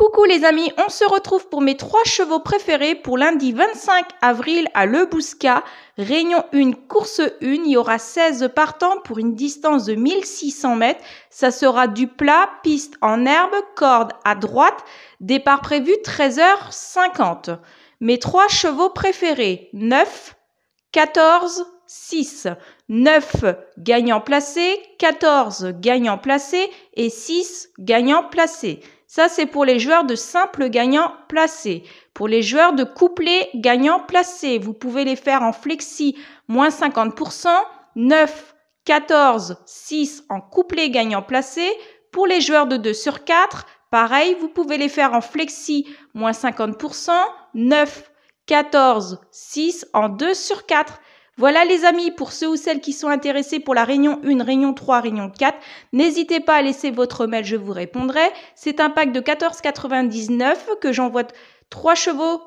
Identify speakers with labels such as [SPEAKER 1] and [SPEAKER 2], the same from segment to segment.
[SPEAKER 1] Coucou les amis, on se retrouve pour mes trois chevaux préférés pour lundi 25 avril à Le Réunion 1, course 1, il y aura 16 partants pour une distance de 1600 mètres. Ça sera du plat, piste en herbe, corde à droite. Départ prévu 13h50. Mes trois chevaux préférés, 9, 14, 6. 9 gagnants placés, 14 gagnants placés et 6 gagnants placés. Ça, c'est pour les joueurs de simple gagnant placé. Pour les joueurs de couplet gagnant placé, vous pouvez les faire en flexi moins 50%, 9, 14, 6 en couplet gagnant placé. Pour les joueurs de 2 sur 4, pareil, vous pouvez les faire en flexi moins 50%, 9, 14, 6 en 2 sur 4. Voilà les amis, pour ceux ou celles qui sont intéressés pour la réunion 1, réunion 3, réunion 4, n'hésitez pas à laisser votre mail, je vous répondrai. C'est un pack de 14,99 que j'envoie 3 chevaux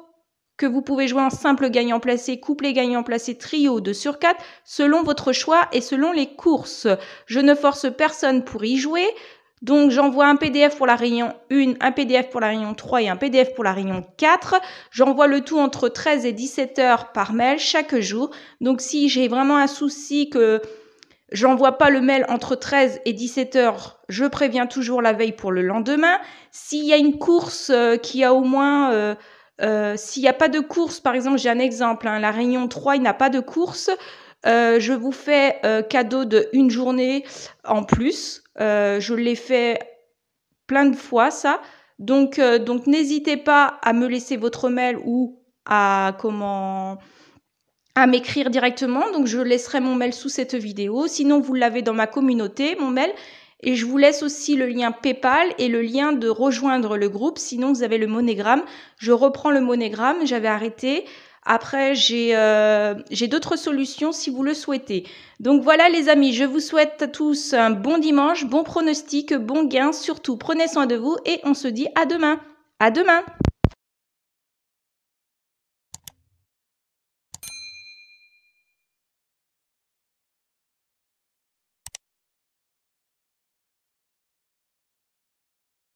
[SPEAKER 1] que vous pouvez jouer en simple gagnant placé, couplet gagnant placé, trio 2 sur 4, selon votre choix et selon les courses. Je ne force personne pour y jouer. Donc j'envoie un PDF pour la réunion 1, un PDF pour la réunion 3 et un PDF pour la réunion 4. J'envoie le tout entre 13 et 17 heures par mail chaque jour. Donc si j'ai vraiment un souci que j'envoie pas le mail entre 13 et 17 heures, je préviens toujours la veille pour le lendemain. S'il y a une course euh, qui a au moins... Euh, euh, s'il n'y a pas de course, par exemple, j'ai un exemple, hein, la réunion 3, il n'a pas de course, euh, je vous fais euh, cadeau de une journée en plus. Euh, je l'ai fait plein de fois ça. Donc donc n'hésitez pas à me laisser votre mail ou à comment à m'écrire directement. Donc je laisserai mon mail sous cette vidéo. Sinon vous l'avez dans ma communauté mon mail. Et je vous laisse aussi le lien PayPal et le lien de rejoindre le groupe. Sinon, vous avez le monogramme, Je reprends le monogramme, J'avais arrêté. Après, euh, j'ai d'autres solutions si vous le souhaitez. Donc voilà les amis, je vous souhaite à tous un bon dimanche, bon pronostic, bon gain, surtout prenez soin de vous et on se dit à demain. À demain